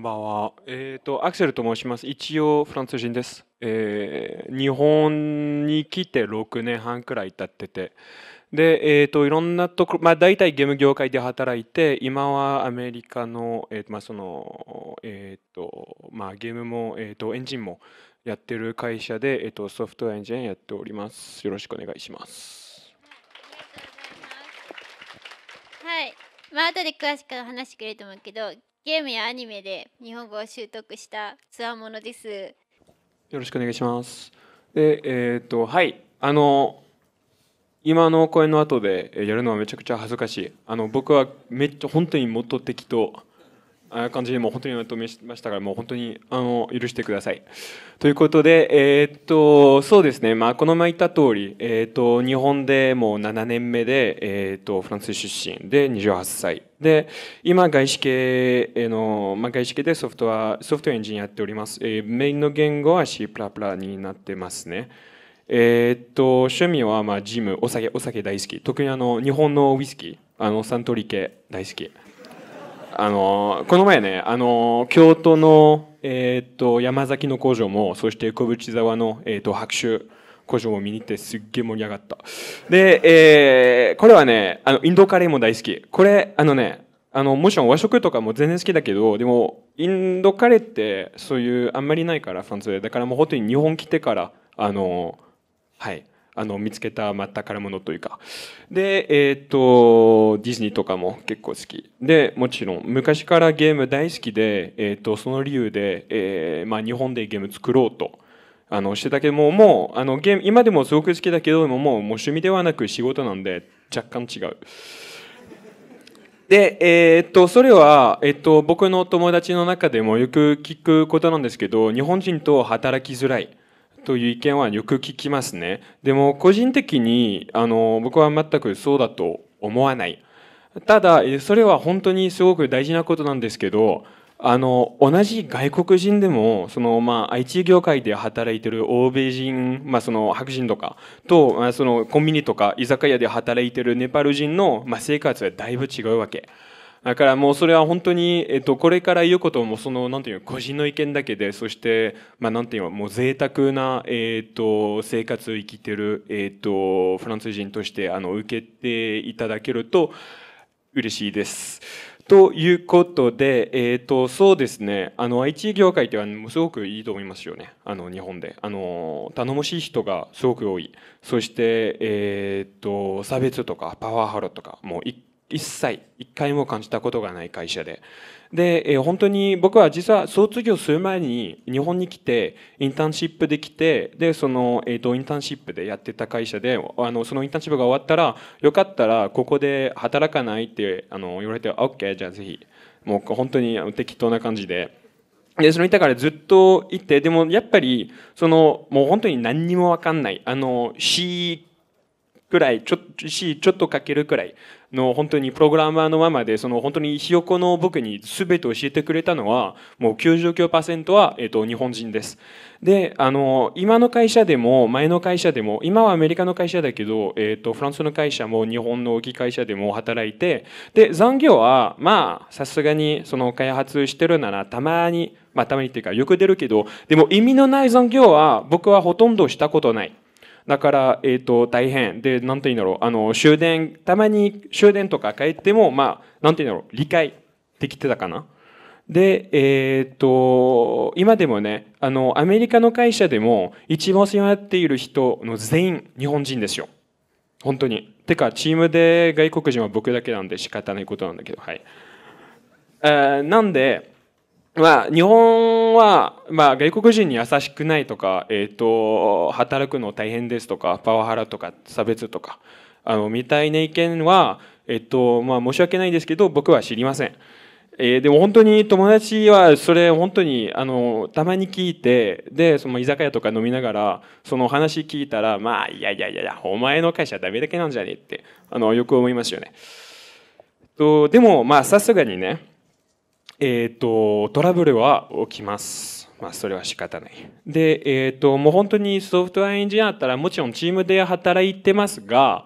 んばんは。えっ、ー、と、アクセルと申します。一応、フランス人です。えー、日本に来て6年半くらい経ってて。で、えっ、ー、と、いろんなところ、まあ、大体ゲーム業界で働いて、今はアメリカの、えっ、と、まあ、その、えっ、と、まあ、ゲームも、えっ、と、エンジンもやってる会社で、えっ、と、ソフトウェアエンジンやっております。よろしくお願いします。はい。まあ、後で詳しく話してくれると思うけど、ゲームやアニメで日本語を習得したツアーものです。よろしくお願いします。で、えー、っと、はい、あの、今の公演の後でやるのはめちゃくちゃ恥ずかしい。あの、僕はめっちゃ本当に元適当。あ感じでもう本当にまとめましたからもう本当にあの許してください。ということで、えー、っとそうですね、まあ、この前言った通り、えー、っと日本でもう7年目で、えー、っとフランス出身で28歳で今外資系の、まあ、外資系でソフトはソフトエンジンやっております、えメインの言語は C++ になってますね。えー、っと趣味はまあジムお酒お酒大好き特にあの日本のウイスキーあのサントリー系大好き。あの、この前ね、あの、京都の、えっ、と、山崎の工場も、そして小淵沢の、えっ、と、白州工場も見に行ってすっげえ盛り上がった。で、えー、これはね、あの、インドカレーも大好き。これ、あのね、あの、もちろん和食とかも全然好きだけど、でも、インドカレーって、そういう、あんまりないから、フランスで。だからもう本当に日本来てから、あの、はい。あの見つけた、まあ、宝物というかで、えっ、ー、とディズニーとかも結構好きでもちろん昔からゲーム大好きで、えっ、ー、とその理由で、えーまあ、日本でゲーム作ろうと。あのしてたけどももうあのゲーム今でもすごく好きだけどももう趣味ではなく仕事なんで若干違う。で、えー、っと、それは、えっと、僕の友達の中でもよく聞くことなんですけど、日本人と働きづらい。という意見はよく聞きますね。でも個人的にあの僕は全くそうだと思わない。ただそれは本当にすごく大事なことなんですけどあの同じ外国人でもその、まあ、IT 業界で働いてる欧米人、まあ、その白人とかと、まあ、そのコンビニとか居酒屋で働いてるネパール人の、まあ、生活はだいぶ違うわけ。だからもうそれは本当に、えっと、これから言うこともそのなんていう個人の意見だけでそしてまあなんていうもう贅沢なえっと生活を生きてるえっとフランス人としてあの受けていただけると嬉しいです。ということで、えっと、そうですねあの IT 業界ってはすごくいいと思いますよねあの日本であの頼もしい人がすごく多いそして、えっと、差別とかパワハラとかもう一切一回も感じたことがない会社でで、えー、本当に僕は実は卒業する前に日本に来てインターンシップで来てでその、えーと、インターンシップでやってた会社であのそのインターンシップが終わったらよかったらここで働かないってあの言われて OK じゃあぜひもう本当に適当な感じで。で、そのいたからずっといて、でもやっぱり、その、もう本当に何にもわかんない。あの、C くらい、ちょし、ちょっとかけるくらいの本当にプログラマーのままで、その本当にひよこの僕に全て教えてくれたのは、もう99%は、えっと、日本人です。で、あの、今の会社でも、前の会社でも、今はアメリカの会社だけど、えっと、フランスの会社も日本の大きい会社でも働いて、で、残業は、まあ、さすがに、その開発してるなら、たまに、まあ、たまにっていうか、よく出るけど、でも意味のない残業は、僕はほとんどしたことない。だから、えっ、ー、と、大変。で、なんて言うんだろう。あの、終電、たまに終電とか帰っても、まあ、なんていうんだろう。理解できてたかな。で、えっ、ー、と、今でもね、あの、アメリカの会社でも、一番世話になっている人の全員、日本人ですよ。本当に。てか、チームで外国人は僕だけなんで仕方ないことなんだけど、はい。えー、なんで、まあ、日本は、まあ、外国人に優しくないとか、えーと、働くの大変ですとかパワハラとか差別とかあのみたいな意見は、えーとまあ、申し訳ないですけど僕は知りません、えー、でも本当に友達はそれ本当にあのたまに聞いてでその居酒屋とか飲みながらその話聞いたらまあいやいやいやいやお前の会社ダメだけなんじゃねえってあのよく思いますよねとでもまあさすがにねえーと、トラブルは起きます。まあ、それは仕方ない。で、えーと、もう本当にソフトウェアエンジニアだったらもちろんチームで働いてますが、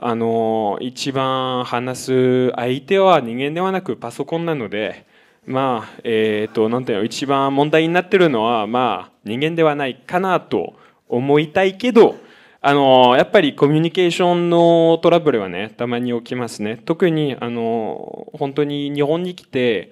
あの一番話す相手は人間ではなくパソコンなので、まあ、えっ、ー、と、なんていうの、一番問題になってるのは、まあ、人間ではないかなと思いたいけど、あのやっぱりコミュニケーションのトラブルはねたまに起きますね特にあの本当に日本に来て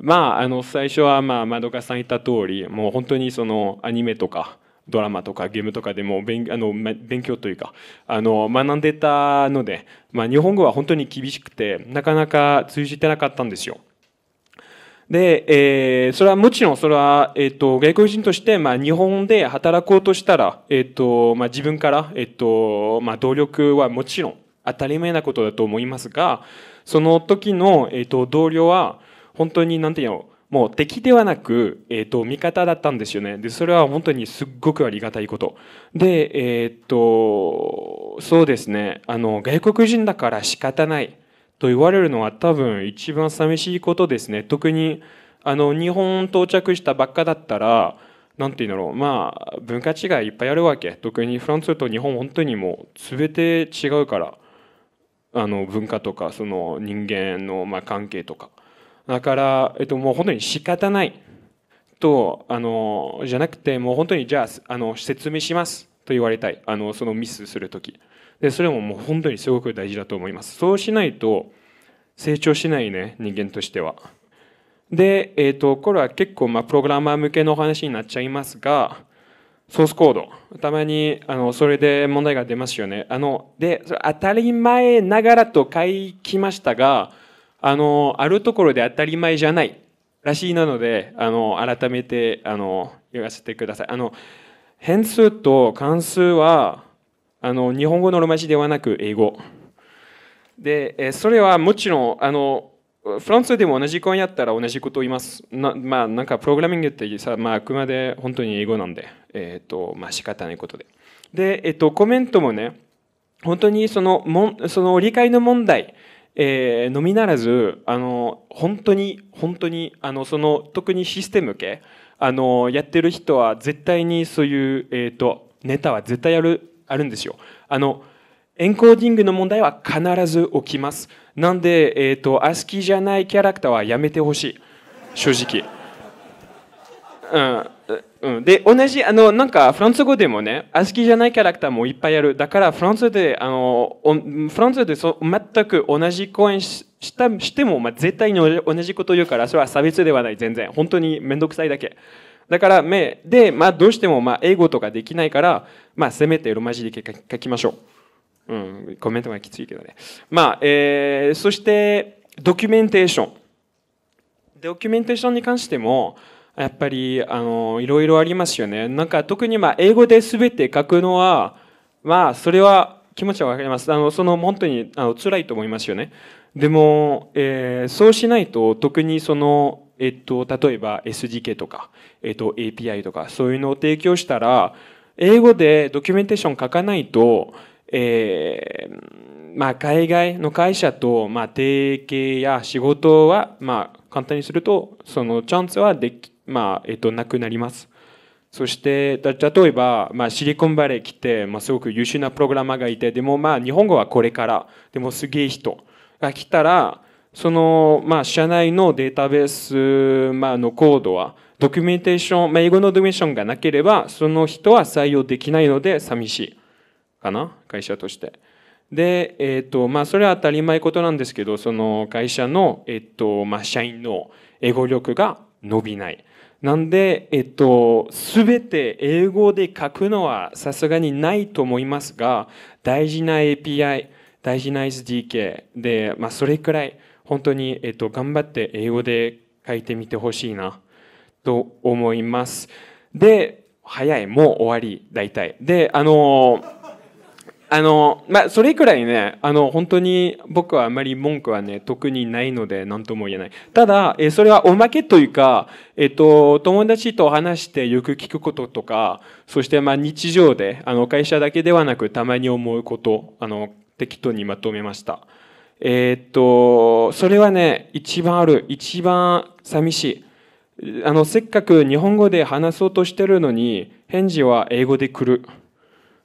まああの最初はまあまどかさん言った通りもう本当にそのアニメとかドラマとかゲームとかでも勉あの勉強というかあの学んでたので、まあ、日本語は本当に厳しくてなかなか通じてなかったんですよ。で、えー、それはもちろん、それは、えっ、ー、と、外国人として、まあ、日本で働こうとしたら、えっ、ー、と、まあ、自分から、えっ、と、まあ、努力はもちろん当たり前なことだと思いますが、その時の、えっ、と、同僚は、本当に、なんていうの、もう敵ではなく、えっ、と、味方だったんですよね。で、それは本当にすっごくありがたいこと。で、えっ、と、そうですね、あの、外国人だから仕方ない。と言われるのは多分一番寂しいことですね特にあの日本到着したばっかだったら何て言うんだろうまあ文化違いいっぱいあるわけ特にフランスと日本本当にもう全て違うからあの文化とかその人間のま関係とかだから、えっと、もう本当に仕方ないとあのじゃなくてもう本当にじゃああの説明しますと言われたいあのそのミスするとき。でそれももう本当にすごく大事だと思いますそうしないと成長しないね人間としてはで、えっ、ー、とこれは結構まあプログラマー向けの話になっちゃいますがソースコードたまにあのそれで問題が出ますよねあのでそれ当たり前ながらと書きましたがあのあるところで当たり前じゃないらしいなのであの改めてあの言わせてくださいあの変数と関数はあの日本語のロマ字ではなく英語でそれはもちろんあのフランスでも同じ声やったら同じことを言います。なまあ、なんかプログラミングってさ、まあ、あくまで本当に英語なんで、えっ、ー、と、まあ仕方ないことで。で、えっ、ー、と、コメントもね、本当にそのもその理解の問題、えー、のみならず、あの、本当に、本当に、あの、その、特にシステム系、あの、やってる人は絶対にそういう、えっ、ー、と、ネタは絶対やるあるんですよ。あの、エンコーディングの問題は必ず起きます。なんで、えっ、ー、と、アスキーじゃないキャラクターはやめてほしい。正直。うん、うん、で、同じ、あの、なんか、フランス語でもね、アスキーじゃないキャラクターもいっぱいある。だから、フランスで、あの、フランスでそ全く同じ公演ししても、まあ、絶対に同じこと言うから、それは差別ではない、全然。本当にめんどくさいだけ。だから目で、まあ、どうしてもまあ英語とかできないから、まあ、せめてロマ字で書きましょう。うん、コメントがきついけどね。まあ、えー、そして、ドキュメンテーション。ドキュメンテーションに関しても、やっぱり、あの、いろいろありますよね。なんか、特にまあ英語で全て書くのは、まあ、それは気持ちはわかります。あの、その、本当に、あの、辛いと思いますよね。でも、えー、そうしないと、特にその、えっと、例えば SDK とか、えっと、API とか、そういうのを提供したら、英語でドキュメンテーション書かないと、えー、まあ、海外の会社と、まあ、提携や仕事は、まあ、簡単にすると、そのチャンスはでき、まあ、えっと、なくなります。そして、例えば、まあ、シリコンバレー来て、まあ、すごく優秀なプログラマーがいて、でも、まあ、日本語はこれから、でも、すげえ人が来たら、その、まあ、社内のデータベース、まあ、のコードは、ドキュメンテーション、まあ、英語のドキュメンションがなければ、その人は採用できないので、寂しい。かな会社として。で、えっ、ー、と、まあ、それは当たり前ことなんですけど、その会社の、えっ、ー、と、まあ、社員の英語力が伸びない。なんで、えっ、ー、と、すべて英語で書くのはさすがにないと思いますが、大事な API、大事な SDK で、まあ、それくらい、本当に、えっと、頑張って英語で書いてみてほしいなと思います。で、早い、もう終わり、大体。で、あのあのまあ、それくらいね、あの、本当に僕はあまり文句はね、特にないので、何とも言えない。ただ、えそれはおまけというか、えっ、と、友達と話してよく聞くこととか、そして、ま、日常で、あの、会社だけではなく、たまに思うこと、あの、適当にまとめました。えー、っと、それはね、一番ある、一番寂しい。あの、せっかく日本語で話そうとしてるのに、返事は英語で来る。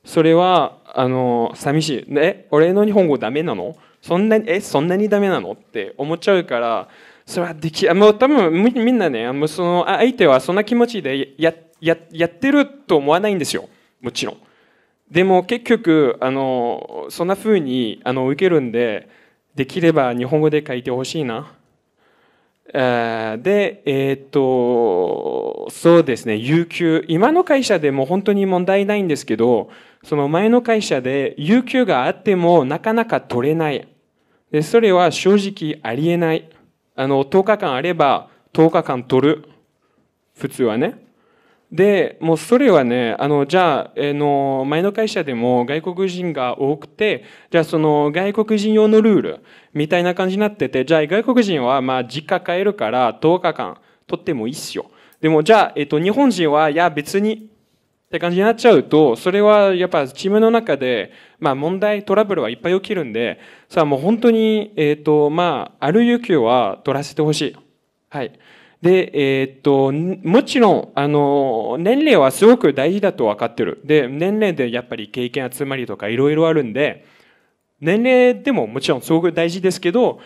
それは、あの、寂しい。え、俺の日本語ダメなのそんなに、え、そんなにダメなのって思っちゃうから、それはでき、もう多分みんなね、もうその相手はそんな気持ちでやややってると思わないんですよ。もちろん。でも結局、あの、そんなふうに、あの、受けるんで、できれば日本語で書いてほしいな。で、えっ、と、そうですね、有給、今の会社でも本当に問題ないんですけど、その前の会社で有給があってもなかなか取れない。で、それは正直ありえない。あの、10日間あれば10日間取る。普通はね。で、もうそれはね、あの、じゃあ、えの、前の会社でも外国人が多くて、じゃあその外国人用のルールみたいな感じになってて、じゃあ外国人はまあ実家帰るから10日間取ってもいいっすよ。でもじゃあ、えっと、日本人は、いや別にって感じになっちゃうと、それはやっぱチームの中で、まあ問題、トラブルはいっぱい起きるんで、さあもう本当に、えっと、まあ、ある勇気は取らせてほしい。はい。で、えー、っと、もちろん、あの、年齢はすごく大事だと分かってる。で、年齢でやっぱり経験集まりとかいろいろあるんで、年齢でももちろんすごく大事ですけど、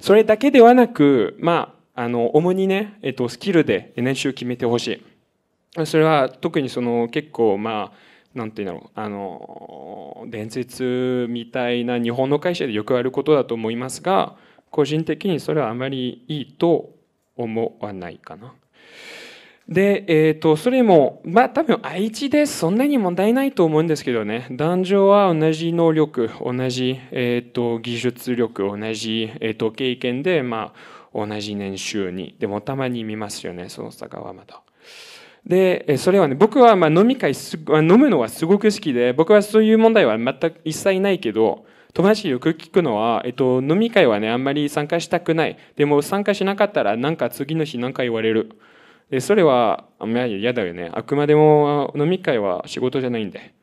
それだけではなく、まあ、あの、主にね、えっと、スキルで年収決めてほしい。それは特にその結構、まあ、なんていうんだろう、あの、伝説みたいな日本の会社でよくあることだと思いますが、個人的にそれはあまりいいと思わないかな。で、えっ、ー、と、それも、まあ多分愛知でそんなに問題ないと思うんですけどね。男女は同じ能力、同じ、えっ、ー、と、技術力、同じ、えっ、ー、と、経験で、まあ、同じ年収に。でもたまに見ますよね、その差がまだ。で、それはね、僕はまあ飲み会す、飲むのはすごく好きで、僕はそういう問題は全く一切ないけど、友達よく聞くのは、えっと、飲み会はね、あんまり参加したくない。でも参加しなかったら、なんか次の日なんか言われる。で、それは、嫌だよね。あくまでも飲み会は仕事じゃないんで。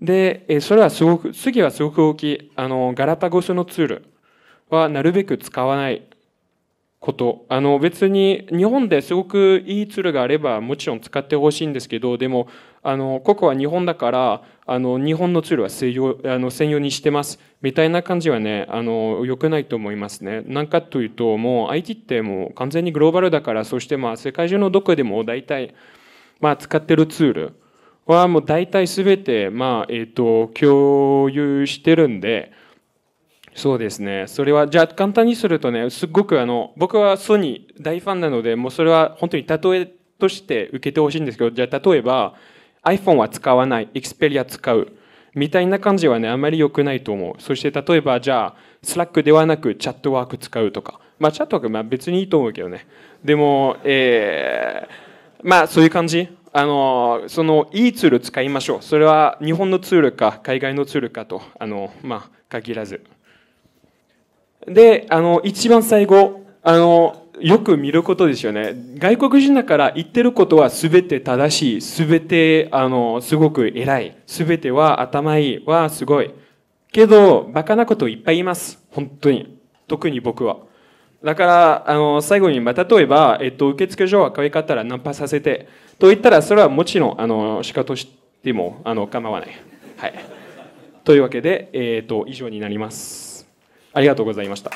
で、えそれはすごく、次はすごく大きい。あの、ガラパゴスのツールはなるべく使わないこと。あの別に日本ですごくいいツールがあればもちろん使ってほしいんですけど、でも、あの、ここは日本だから、あの、日本のツールは専用あの専用にしてます。みたいな感じはね、あの、良くないと思いますね。なんかというと、もう IT ってもう完全にグローバルだから、そしてまあ世界中のどこでも大体、まあ使ってるツールはもう大体全て、まあ、えっ、と、共有してるんで、そうですね。それは、じゃあ簡単にするとね、すごくあの、僕はソニー大ファンなので、もうそれは本当に例えとして受けてほしいんですけど、じゃあ例えば iPhone は使わない、Xperia 使う。みたいな感じはね、あまり良くないと思う。そして例えば、じゃあ、スラックではなくチャットワーク使うとか。まあ、チャットワーク、まあ別にいいと思うけどね。でも、えー、まあそういう感じ。あの、その、いいツール使いましょう。それは日本のツールか、海外のツールかと、あの、まあ、限らず。で、あの、一番最後、あの、よく見ることですよね。外国人だから言ってることは全て正しい、全て、あの、すごく偉い、全ては頭いい、はすごい。けど、バカなこといっぱい言います。本当に。特に僕は。だから、あの、最後に、ま例えば、えっと、受付所は可愛かったらナンパさせて、と言ったら、それはもちろん、あの、仕方しても、あの、構わない。はい。というわけで、えっと、以上になります。ありがとうございました。